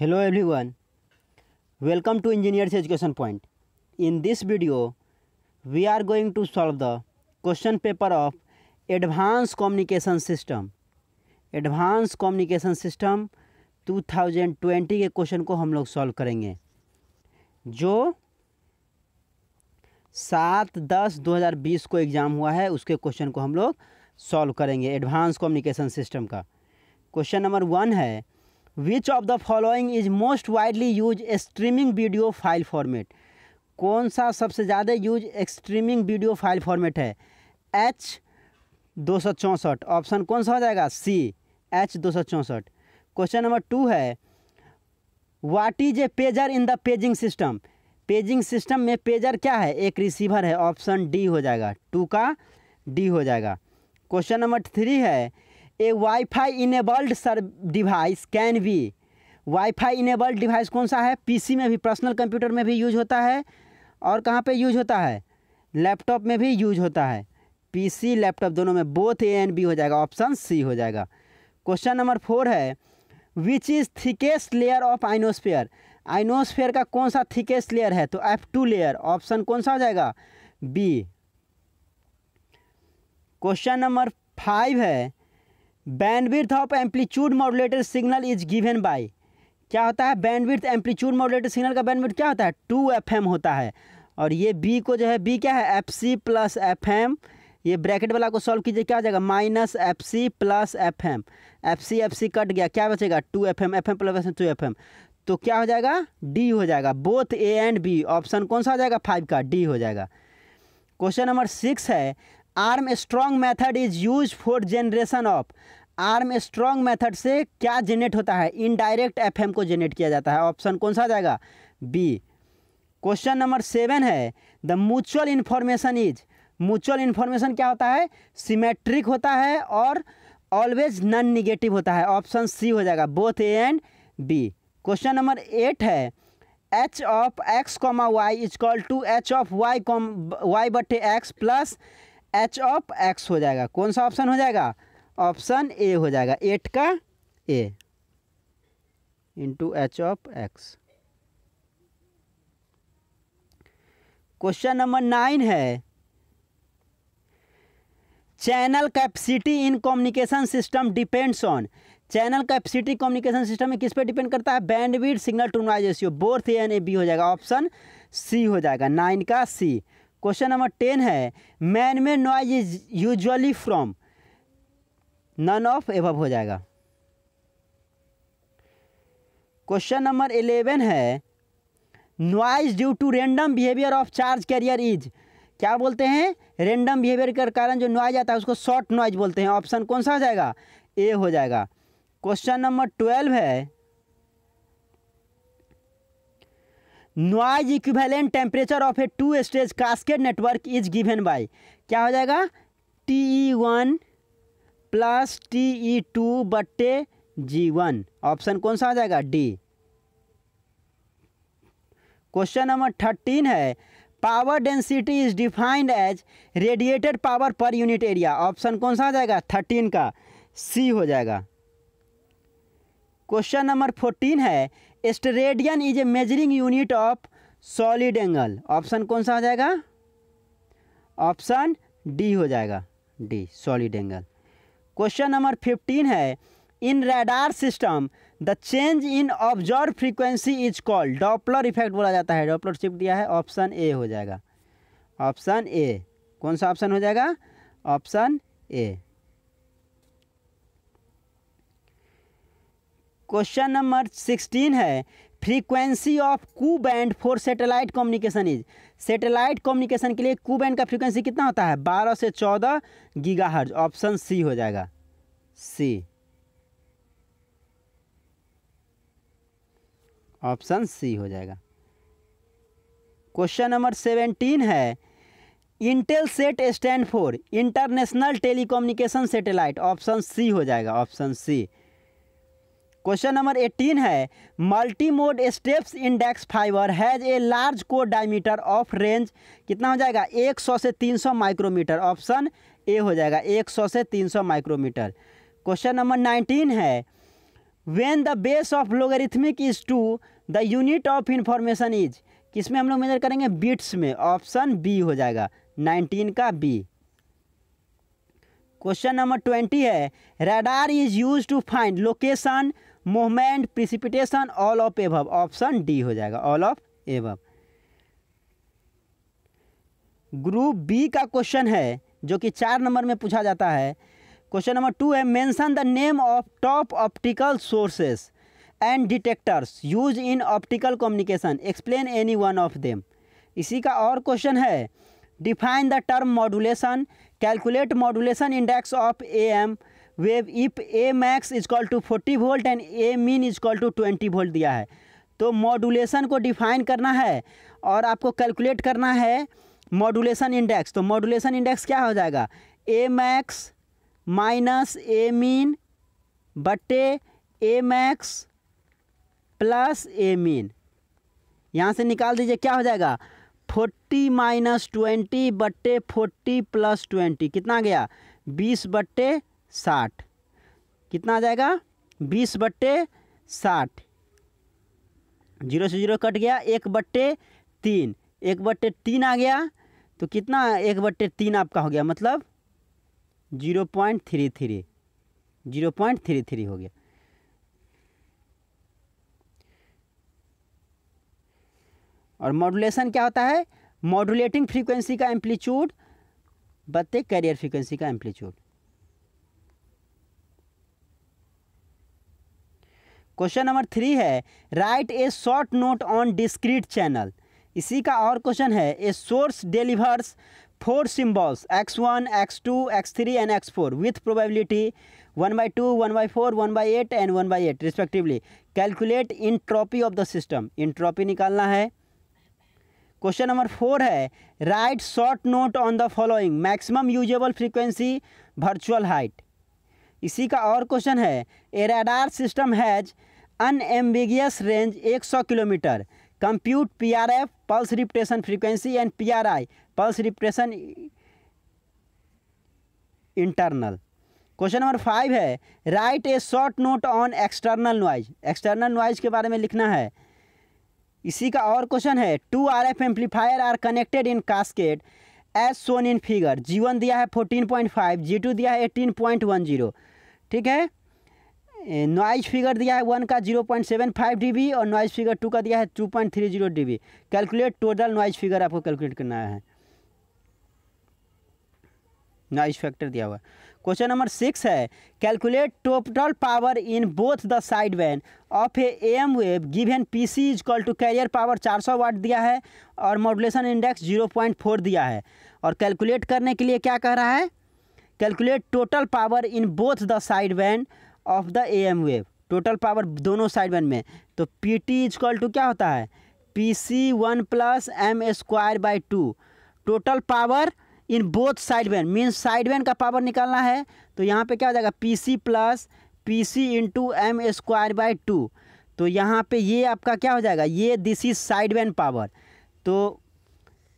Hello everyone, welcome to Engineers Education Point. In this video, we are going to solve the question paper of Advanced Communication System. Advanced Communication System 2020 के question को हम लोग solve करेंगे जो सात दस दो हज़ार बीस को एग्ज़ाम हुआ है उसके क्वेश्चन को हम लोग सॉल्व करेंगे एडवांस कम्युनिकेशन सिस्टम का क्वेश्चन नंबर वन है which of the following is most widely use streaming video file format कौन सा सबसे ज़्यादा use streaming video file format है एच दो सौ चौंसठ ऑप्शन कौन सा हो जाएगा सी एच दो सौ चौंसठ क्वेश्चन नंबर टू है what is a pager in the paging system paging system में पेजर क्या है एक रिसीवर है ऑप्शन डी हो जाएगा टू का डी हो जाएगा क्वेश्चन नंबर थ्री है a wifi enabled sir device can be wifi enabled device कौन सा है पीसी में भी पर्सनल कंप्यूटर में भी यूज होता है और कहाँ पे यूज होता है लैपटॉप में भी यूज होता है पीसी लैपटॉप दोनों में बोथ ए एंड बी हो जाएगा ऑप्शन सी हो जाएगा क्वेश्चन नंबर फोर है which is thickest layer of ionosphere ionosphere का कौन सा थिकेस्ट लेयर है तो एफ टू लेयर ऑप्शन कौन सा हो जाएगा बी क्वेश्चन नंबर फाइव है bandwidth of amplitude modulated signal is given by क्या होता है बैंडविड्थ एम्पलीट्यूड मॉडुलेटेड सिग्नल का बैंडविड्थ क्या होता है टू एफ होता है और ये बी को जो है बी क्या है F C plus F M ये ब्रैकेट वाला को सॉल्व कीजिए क्या हो जाएगा minus F C plus F M F C F C cut गया क्या बचेगा two F M F M plus two F M तो क्या हो जाएगा डी हो जाएगा both A and B option कौन सा हो जाएगा फाइव का डी हो जाएगा क्वेश्चन नंबर सिक्स है Armstrong method is use for generation of Armstrong method से क्या जेनरेट होता है इनडायरेक्ट एफ एम को जेनेट किया जाता है ऑप्शन कौन सा जाएगा बी क्वेश्चन नंबर सेवन है the mutual information is mutual information क्या होता है सिमेट्रिक होता है और ऑलवेज नॉन निगेटिव होता है ऑप्शन सी हो जाएगा both A and B question number eight है H of X comma Y is equal to H of Y comma Y बटे X plus H of X हो जाएगा कौन सा ऑप्शन हो जाएगा ऑप्शन ए हो जाएगा एट का A into H of X question number nine है channel capacity in communication system depends on channel capacity communication system में किस पे डिपेंड करता है bandwidth signal to noise ratio both A and A B हो जाएगा option C हो जाएगा नाइन का सी क्वेश्चन नंबर टेन है मैन में noise is usually from none of above हो जाएगा क्वेश्चन नंबर इलेवन है noise due to random behaviour of charge carrier is क्या बोलते हैं रेंडम बिहेवियर के कारण जो नॉइज आता है उसको शॉर्ट नॉइज बोलते हैं ऑप्शन कौन सा हो जाएगा ए हो जाएगा क्वेश्चन नंबर ट्वेल्व है noise equivalent temperature of a two stage cascade network is given by क्या हो जाएगा T E one plus T E two बट्टे जी वन ऑप्शन कौन सा आ जाएगा डी क्वेश्चन नंबर थर्टीन है power density is defined as radiated power per unit area option कौन सा आ जाएगा थर्टीन का सी हो जाएगा क्वेश्चन नंबर फोर्टीन है steradian is A measuring unit of solid angle option कौन सा हो जाएगा ऑप्शन डी हो जाएगा D solid angle question number fifteen है in radar system the change in observe frequency is called Doppler effect बोला जाता है डॉपलर शिफ्ट दिया है ऑप्शन ए हो जाएगा ऑप्शन ए कौन सा ऑप्शन हो जाएगा option A question number sixteen है frequency of Ku band for satellite communication is satellite communication के लिए कू बैंड का फ्रीक्वेंसी कितना होता है बारह से चौदह हर्ज ऑप्शन सी हो जाएगा सी ऑप्शन सी हो जाएगा क्वेश्चन नंबर सेवेंटीन है Intelsat stand for international telecommunication satellite option C हो जाएगा ऑप्शन सी क्वेश्चन नंबर 18 है multi mode steps index fibre has a large core diameter of range कितना हो जाएगा 100 से 300 माइक्रोमीटर ऑप्शन ए हो जाएगा 100 से 300 माइक्रोमीटर क्वेश्चन नंबर 19 है when the base of logarithmic is two the unit of information is किस में हम लोग मेजर करेंगे बिट्स में ऑप्शन बी हो जाएगा नाइनटीन का बी क्वेश्चन नंबर ट्वेंटी है radar is use to find location movement precipitation all of above option D हो जाएगा all of above group B का क्वेश्चन है जो कि चार नंबर में पूछा जाता है क्वेश्चन नंबर टू है mention the name of top optical sources and detectors use in optical communication explain any one of them इसी का और क्वेश्चन है define the term modulation calculate modulation index of A M wave if A max is equal to forty volt and A min is equal to twenty volt दिया है तो modulation को define करना है और आपको कैलकुलेट करना है मॉडुलेशन इंडेक्स तो मॉडुलेशन इंडेक्स क्या हो जाएगा A max minus A min बटे A max plus A min यहाँ से निकाल दीजिए क्या हो जाएगा फोर्टी माइनस ट्वेंटी बट्टे फोर्टी प्लस ट्वेंटी कितना गया बीस बट्टे साठ कितना आ जाएगा बीस बट्टे साठ जीरो से जीरो कट गया एक बट्टे तीन एक बट्टे तीन आ गया तो कितना एक बट्टे तीन आपका हो गया मतलब zero point three three zero point three three हो गया और मॉडुलेशन क्या होता है मॉडुलेटिंग फ्रीक्वेंसी का एम्पलीट्यूड बत्ते कैरियर फ्रीक्वेंसी का एम्पलीट्यूड क्वेश्चन नंबर थ्री है write a short note on discrete channel इसी का और क्वेश्चन है a source delivers four symbols X one X two X three and X four with probability one by two one by four one by eight and one by eight respectively calculate entropy of the system entropy निकालना है question number four है write short note on the following maximum usable frequency virtual height इसी का और question है a radar system has unambiguous range 100 kilometre compute PRF pulse repetition frequency and PRI pulse repetition interval question number five है write a short note on external noise external noise के बारे में लिखना है इसी का और क्वेश्चन है two R F amplifier are connected in cascade as shown in figure G one दिया है fourteen point five G two दिया है एटीन पॉइंट वन जीरो ठीक है नॉइज फिगर दिया है वन का zero point seven five D B और नॉइज फिगर टू का दिया है two point three zero D B calculate total noise figure आपको कैलकुलेट करना है नॉइज फैक्टर दिया हुआ क्वेश्चन नंबर सिक्स है calculate total power in both the side वैन of A M wave given P C is equal to carrier power 400 watt दिया है और मॉडुलेशन इंडेक्स 0.4 दिया है और कैलकुलेट करने के लिए क्या कह रहा है calculate total power in both the side वैन of the A M wave total power दोनों साइड वन में तो पी टी इजक्ल टू क्या होता है P C one plus M square by two total power in both side van means side van का power निकालना है तो यहाँ पे क्या हो जाएगा P C plus P C into M square by two तो यहाँ पे ये आपका क्या हो जाएगा ये this is side van power तो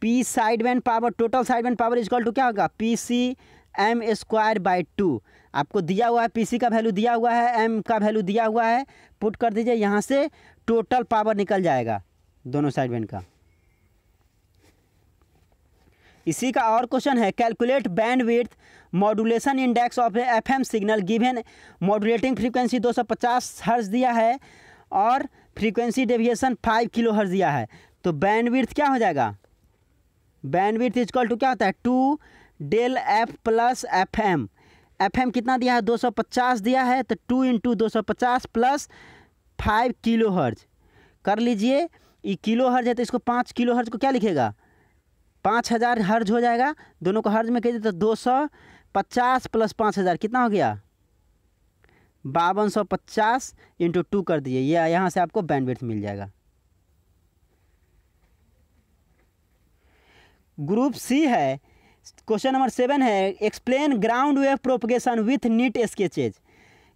P side van power total side van power equal to क्या होगा P C M square by two आपको दिया हुआ है पीसी का वैल्यू दिया हुआ है एम का वैल्यू दिया हुआ है पुट कर दीजिए यहाँ से टोटल पावर निकल जाएगा दोनों साइड बैंड का इसी का और क्वेश्चन है calculate bandwidth modulation index of F M signal given modulating frequency 250 hertz दिया है और फ्रीक्वेंसी डेविएशन 5 किलो हर्ज दिया है तो बैंड विथ क्या हो जाएगा बैंड विथ इजकल टू क्या होता है two del F plus F M F M कितना दिया है 250 दिया है तो टू इंटू दो प्लस फाइव किलो हर्ज कर लीजिए ये किलो हर्ज है तो इसको पाँच किलो हर्ज को क्या लिखेगा पाँच हज़ार हर्ज हो जाएगा दोनों को हर्ज में कहिए तो दो सौ पचास प्लस पाँच हज़ार कितना हो गया बावन सौ पचास इंटू टू कर दीजिए यह यहाँ से आपको बैंडविड्थ मिल जाएगा ग्रुप सी है क्वेश्चन नंबर सेवन है explain ground wave propagation with neat sketches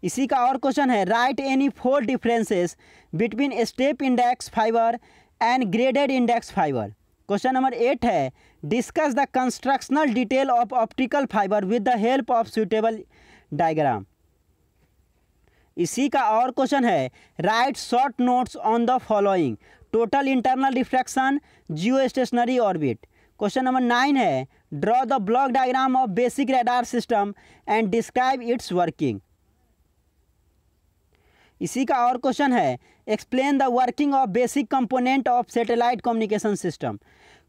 इसी का और क्वेश्चन है write any four differences between step index fibre and graded index fibre question number eight है discuss the constructional detail of optical fibre with the help of suitable diagram इसी का और question है write short notes on the following total internal reflection geostationary orbit question number nine है draw the block diagram of basic radar system and describe its working इसी का और question है explain the working of basic component of satellite communication system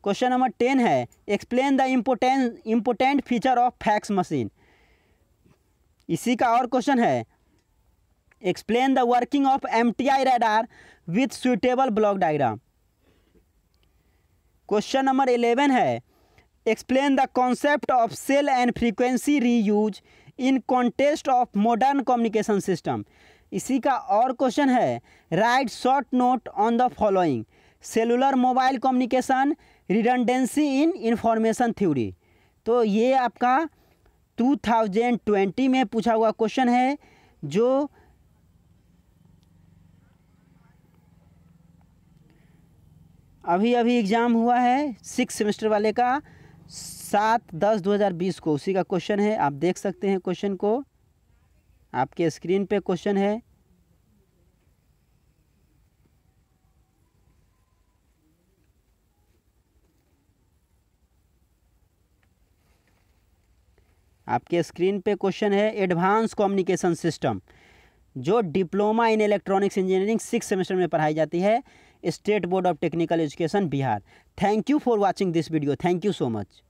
question number ten है explain the important important feature of fax machine इसी का और question है explain the working of M T I radar with suitable block diagram question number eleven है the concept of cell and and reuse in contest of modern communication system इसी का और question है write short note on the following cellular mobile communication redundancy in information theory तो ये आपका 2020 में पूछा हुआ क्वेश्चन है जो अभी अभी एग्ज़ाम हुआ है सिक्स सेमेस्टर वाले का सात दस दो हज़ार बीस को उसी का क्वेश्चन है आप देख सकते हैं क्वेश्चन को आपके स्क्रीन पे क्वेश्चन है आपके स्क्रीन पे क्वेश्चन है एडवांस कम्युनिकेशन सिस्टम जो diploma in electronics engineering six semester में पढ़ाई जाती है state board of technical education Bihar thank you for watching this video thank you so much